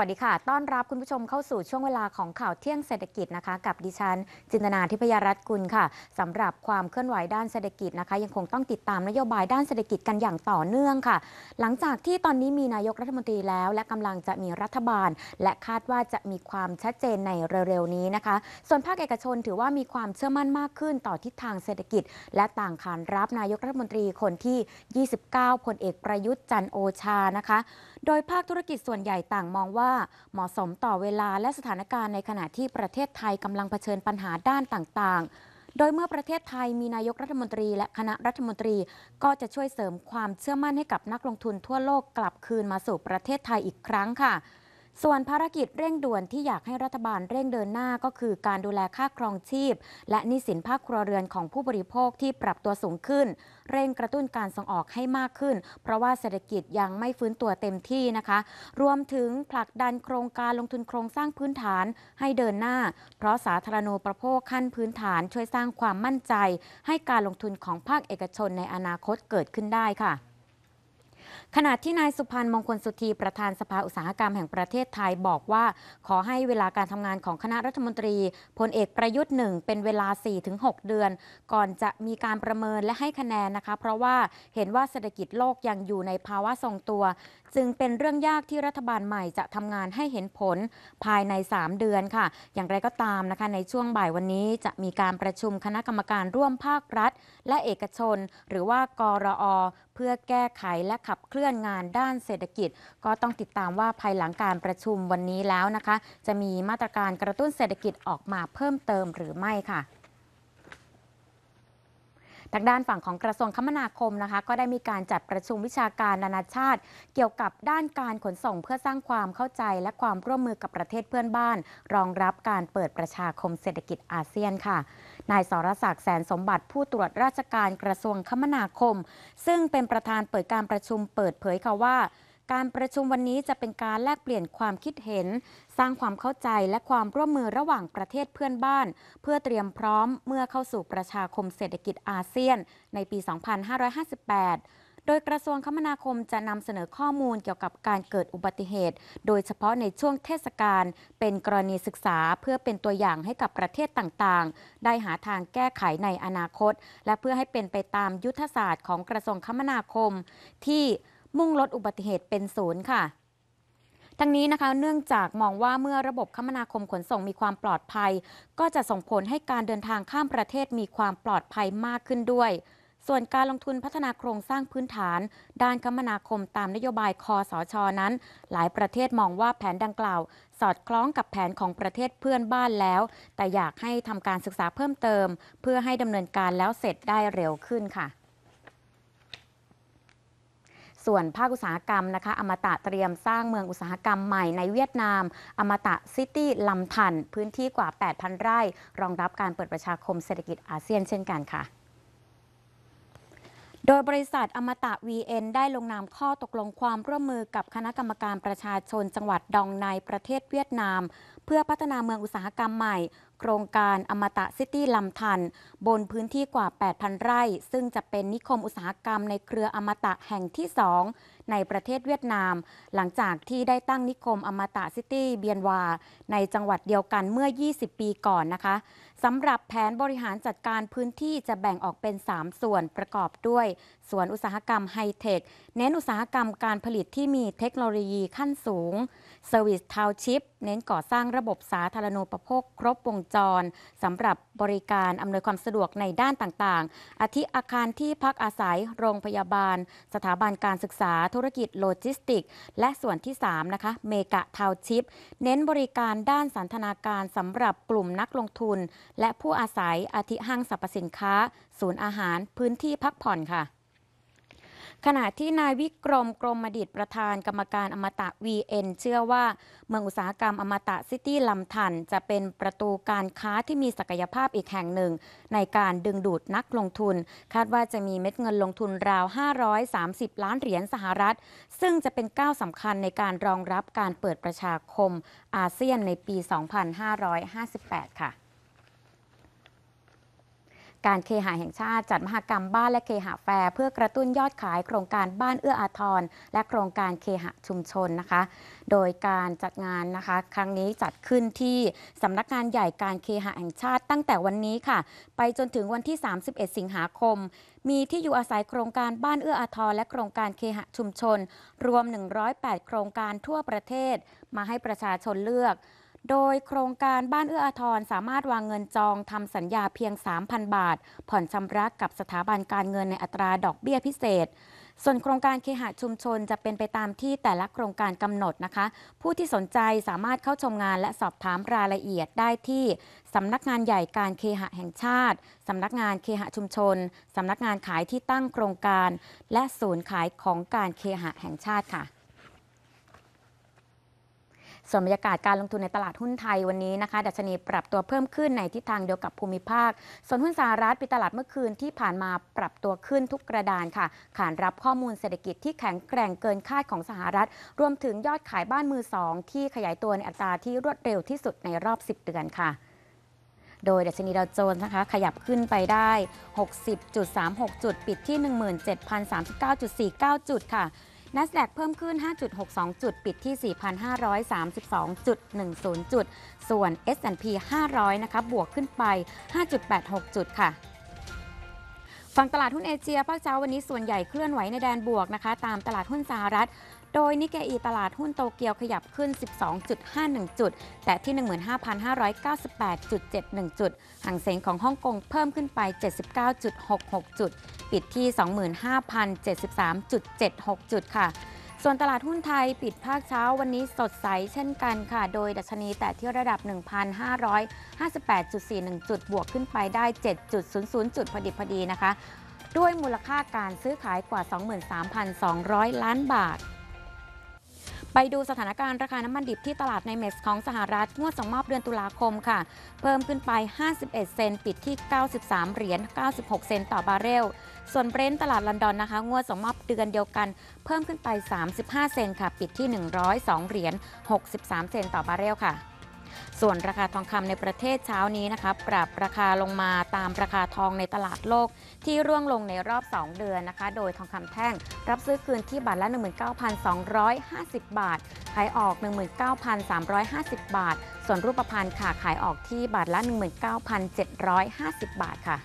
วัสดีค่ะ ต้อนรับคุณผู้ชมเข้าสู่ช่วงเวลาของข่าวเที่ยงเศรษฐกิจนะคะ กับดิฉัน จินตนาทิพยรัตน์กุลค่ะ สำหรับความเคลื่อนไหวด้านเศรษฐกิจนะคะ ยังคงต้องติดตามนโยบายด้านเศรษฐกิจกันอย่างต่อเนื่องค่ะ หลังจากที่ตอนนี้มีนายกรัฐมนตรีแล้ว และกำลังจะมีรัฐบาล และคาดว่าจะมีความชัดเจนในเร็วๆนี้นะคะส่วนภาคเอกชนถือว่ามีความเชื่อมั่นมากขึ้นต่อทิศทางเศรษฐกิจ และต่างขานรับนายกรัฐมนตรีคนที่ 29 พลเอกประยุทธ์จันโอชา นะคะโดยภาคธุรกิจส่วนใหญ่ต่างมองว่า เหมาะสมต่อเวลาและสถานการณ์ในขณะที่ประเทศไทยกำลังเผชิญปัญหาด้านต่างๆ โดยเมื่อประเทศไทยมีนายกรัฐมนตรีและคณะรัฐมนตรีก็จะช่วยเสริมความเชื่อมั่นให้กับนักลงทุนทั่วโลกกลับคืนมาสู่ประเทศไทยอีกครั้งค่ะส่วนภารกิจเร่งด่วนที่อยากให้รัฐบาลเร่งเดินหน้าก็คือการดูแลค่าครองชีพ และนิสินภาคครัวเรือนของผู้บริโภคที่ปรับตัวสูงขึ้น เร่งกระตุ้นการส่งออกให้มากขึ้น เพราะว่าเศรษฐกิจยังไม่ฟื้นตัวเต็มที่นะคะ รวมถึงผลักดันโครงการลงทุนโครงสร้างพื้นฐานให้เดินหน้า เพราะสาธารณูปโภคขั้นพื้นฐานช่วยสร้างความมั่นใจ ให้การลงทุนของภาคเอกชนในอนาคตเกิดขึ้นได้ค่ะขณะที่นายสุพันธ์มงคลสุธีประธานสภาอุตสาหกรรมแห่งประเทศไทยบอกว่า ขอให้เวลาการทำงานของคณะรัฐมนตรีพลเอกประยุทธ์หนึ่งเป็นเวลา 4-6 เดือน ก่อนจะมีการประเมินและให้คะแนนนะคะ เพราะว่าเห็นว่าเศรษฐกิจโลกยังอยู่ในภาวะทรงตัวจึงเป็นเรื่องยากที่รัฐบาลใหม่จะทำงานให้เห็นผลภายใน 3 เดือนค่ะ อย่างไรก็ตามนะคะในช่วงบ่ายวันนี้จะมีการประชุมคณะกรรมการร่วมภาครัฐ และเอกชน หรือว่ากรอเพื่อแก้ไขและขับเคลื่อนงานด้านเศรษฐกิจ ก็ต้องติดตามว่าภายหลังการประชุมวันนี้แล้วนะคะ จะมีมาตรการกระตุ้นเศรษฐกิจออกมาเพิ่มเติมหรือไม่ค่ะทางด้านฝั่งของกระทรวงคมนาคมนะคะ ก็ได้มีการจัดประชุมวิชาการนานาชาติ เกี่ยวกับด้านการขนส่งเพื่อสร้างความเข้าใจและความร่วมมือกับประเทศเพื่อนบ้าน รองรับการเปิดประชาคมเศรษฐกิจอาเซียนค่ะนายสรศักดิ์แสนสมบัติผู้ตรวจราชการกระทรวงคมนาคม ซึ่งเป็นประธานเปิดการประชุมเปิดเผยค่ะว่าการประชุมวันนี้จะเป็นการแลกเปลี่ยนความคิดเห็น สร้างความเข้าใจและความร่วมมือระหว่างประเทศเพื่อนบ้านเพื่อเตรียมพร้อมเมื่อเข้าสู่ประชาคมเศรษฐกิจอาเซียนในปี 2558 โดยกระทรวงคมนาคมจะนำเสนอข้อมูลเกี่ยวกับการเกิดอุบัติเหตุ โดยเฉพาะในช่วงเทศกาลเป็นกรณีศึกษาเพื่อเป็นตัวอย่างให้กับประเทศต่างๆ ได้หาทางแก้ไขในอนาคต และเพื่อให้เป็นไปตามยุทธศาสตร์ของกระทรวงคมนาคม ที่มุ่งลดอุบัติเหตุเป็นศูนย์ค่ะ ทั้งนี้นะคะ เนื่องจากมองว่าเมื่อระบบคมนาคมขนส่งมีความปลอดภัย ก็จะส่งผลให้การเดินทางข้ามประเทศมีความปลอดภัยมากขึ้นด้วย ส่วนการลงทุนพัฒนาโครงสร้างพื้นฐาน ด้านคมนาคมตามนโยบายคอสอชอนั้น หลายประเทศมองว่าแผนดังกล่าว สอดคล้องกับแผนของประเทศเพื่อนบ้านแล้ว แต่อยากให้ทำการศึกษาเพิ่มเติม เพื่อให้ดำเนินการแล้วเสร็จได้เร็วขึ้นค่ะส่วนภาคอุตสาหกรรมนะคะอมตะเตรียมสร้างเมืองอุตสาหกรรมใหม่ในเวียดนาม อมตะซิตี้ลำทันพื้นที่กว่า 8,000 ไร่ รองรับการเปิดประชาคมเศรษฐกิจอาเซียนเช่นกันค่ะ โดยบริษัทอมตะ VN ได้ลงนามข้อตกลงความร่วมมือกับคณะกรรมการประชาชนจังหวัดดองในประเทศเวียดนาม เพื่อพัฒนาเมืองอุตสาหกรรมใหม่โครงการอมตะซิตี้ลำทัน บนพื้นที่กว่า 8,000 ไร่ ซึ่งจะเป็นนิคมอุตสาหกรรมในเครืออมตะแห่งที่ 2 ในประเทศเวียดนาม หลังจากที่ได้ตั้งนิคมอมตะซิตี้เบียนวาในจังหวัดเดียวกันเมื่อ 20 ปีก่อนนะคะสำหรับแผนบริหารจัดการพื้นที่จะแบ่งออกเป็น 3 ส่วนประกอบด้วย ส่วนอุตสาหกรรมไฮเทคเน้นอุตสาหกรรมการผลิตที่มีเทคโนโลยีขั้นสูงเซอร์วิสทาวชิปเน้นก่อสร้างระบบสาธารณูปโภค ครบวงจรสำหรับบริการอำนวยความสะดวกในด้านต่างๆ อาทิอาคารที่พักอาศัยโรงพยาบาล สถาบันการศึกษา ธุรกิจโลจิสติก และส่วนที่ 3 นะคะ เมกะทาวชิป เน้นบริการด้านสันทนาการสำหรับกลุ่มนักลงทุน และผู้อาศัย อาทิห้างสรรพสินค้า ศูนย์อาหาร พื้นที่พักผ่อนค่ะขณะที่นายวิกรม กรมดิตประธานกรรมการอมตะ VN เชื่อว่า เมืองอุตสาหกรรมอมตะซิตี้ลำทันจะเป็นประตูการค้าที่มีศักยภาพอีกแห่งหนึ่ง ในการดึงดูดนักลงทุน คาดว่าจะมีเม็ดเงินลงทุนราว 530 ล้านเหรียญสหรัฐ ซึ่งจะเป็นก้าวสำคัญในการรองรับการเปิดประชาคมอาเซียนในปี 2558 ค่ะการเคหะแห่งชาติจัดมหกรรมบ้านและเคหะแฟร์เพื่อกระตุ้นยอดขายโครงการบ้านเอื้ออาทรและโครงการเคหะชุมชนนะคะ โดยการจัดงานนะคะ ครั้งนี้จัดขึ้นที่สำนักงานใหญ่การเคหะแห่งชาติตั้งแต่วันนี้ค่ะ ไปจนถึงวันที่ 31 สิงหาคม มีที่อยู่อาศัยโครงการบ้านเอื้ออาทรและโครงการเคหะชุมชน รวม 108 โครงการทั่วประเทศมาให้ประชาชนเลือกโดยโครงการบ้านเอื้ออาทรสามารถวางเงินจองทำสัญญาเพียง 3,000 บาท ผ่อนชำระกับสถาบันการเงินในอัตราดอกเบี้ยพิเศษ ส่วนโครงการเคหะชุมชนจะเป็นไปตามที่แต่ละโครงการกำหนดนะคะ ผู้ที่สนใจสามารถเข้าชมงานและสอบถามรายละเอียดได้ที่สำนักงานใหญ่การเคหะแห่งชาติสำนักงานเคหะชุมชนสำนักงานขายที่ตั้งโครงการ และศูนย์ขายของการเคหะแห่งชาติค่ะ่วนบรรยากาศการลงทุนในตลาดหุ้นไทยวันนี้นะคะดัชนีปรับตัวเพิ่มขึ้นในทิศทางเดียวกับภูมิภาคส่วนหุ้นสหรัฐปิดตลาดเมื่อคืนที่ผ่านมาปรับตัวขึ้นทุกกระดานค่ะ ขานรับข้อมูลเศรษฐกิจที่แข็งแกร่งเกินคาดของสหรัฐ รวมถึงยอดขายบ้านมือสองที่ขยายตัวในอัตราที่รวดเร็วที่สุดในรอบ 10เดือนค่ะ โดยดัชนีดาวโจนส์นะคะ ขยับขึ้นไปได้60.36จุดปิดที่17,039.49 จุดค่ะ NASDAQ เพิ่มขึ้น 5.62 จุด ปิดที่ 4,532.10 จุด ส่วน S&P 500นะคะบวกขึ้นไป 5.86 จุดค่ะ ฝั่งตลาดหุ้นเอเชียภาคเช้าวันนี้ส่วนใหญ่เคลื่อนไหวในแดนบวกนะคะ ตามตลาดหุ้นสหรัฐโดยนิกเกอี ตลาดหุ้นโตเกียวขยับขึ้น 12.51 จุด แต่ที่ 15,598.71 จุดห่างเสงของฮ่องกงเพิ่มขึ้นไป 79.66 จุด ปิดที่ 25,073.76 จุดค่ะ ส่วนตลาดหุ้นไทยปิดภาคเช้าวันนี้สดใสเช่นกันค่ะ โดยดัชนีแต่ที่ระดับ 1,558.41 จุดบวกขึ้นไปได้ 7.00 จุดพอดีพอดีนะคะ ด้วยมูลค่าการซื้อขายกว่า 23,200 ล้านบาทไปดูสถานการณ์ราคาน้ำมันดิบที่ตลาดในเม็กซของสหรัฐงวดส่งมอบเดือนตุลาคมค่ะ เพิ่มขึ้นไป 51 เซนปิดที่ 93เหรียญ 96 เซนต์ต่อบาร์เรล ส่วนเบรนท์ตลาดลอนดอนนะคะงวดส่งมอบเดือนเดียวกัน เพิ่มขึ้นไป 35 เซนค่ะปิดที่ 102 เหรียญ 63 เซนต์ต่อบาร์เรลค่ะส่วนราคาทองคำในประเทศเช้านี้นะคะ ปรับราคาลงมาตามราคาทองในตลาดโลก ที่ร่วงลงในรอบ 2 เดือนนะคะโดยทองคำแท่งรับซื้อคืนที่บาทละ 19,250 บาท ขายออก 19,350 บาท ส่วนรูปพรรณค่ะขายออกที่บาทละ 19,750 บาทค่ะ